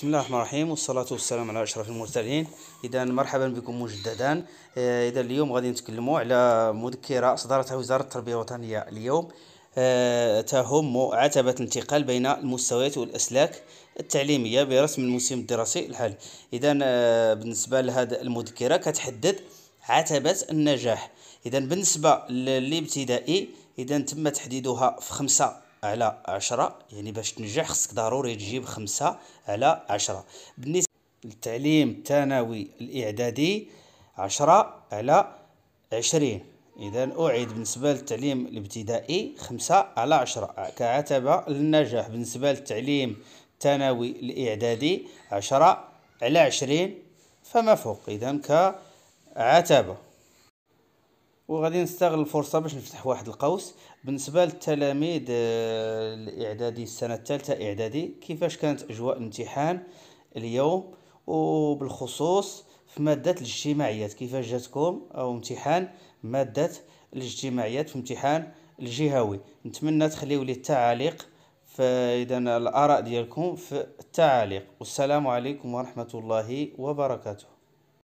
بسم الله الرحمن الرحيم والصلاة والسلام على أشرف المرسلين إذا مرحبا بكم مجددا آه، إذا اليوم غادي نتكلموا على مذكرة أصدرتها وزارة التربية الوطنية اليوم آه، تهم عتبة الانتقال بين المستويات والأسلاك التعليمية برسم الموسم الدراسي الحالي إذا آه، بالنسبة لهذا المذكرة كتحدد عتبة النجاح إذا بالنسبة للابتدائي إذا تم تحديدها في خمسة على عشرة يعني باش تنجح خصك ضروري تجيب خمسة على عشرة بالنسبة للتعليم الثانوي الإعدادي عشرة على عشرين إذا أعيد بالنسبة للتعليم الابتدائي خمسة على عشرة كعتبة للنجاح بالنسبة للتعليم الثانوي الإعدادي عشرة على عشرين فما فوق إذا كعتبة وغادي نستغل الفرصه باش نفتح واحد القوس بالنسبه للتلاميذ آه، الاعدادي السنه الثالثه اعدادي كيفاش كانت اجواء الامتحان اليوم وبالخصوص في ماده الاجتماعيات كيفاش جاتكم او امتحان ماده الاجتماعيات في امتحان الجهوي نتمنى تخليو لي التعاليق فاذا الاراء ديالكم في التعاليق والسلام عليكم ورحمه الله وبركاته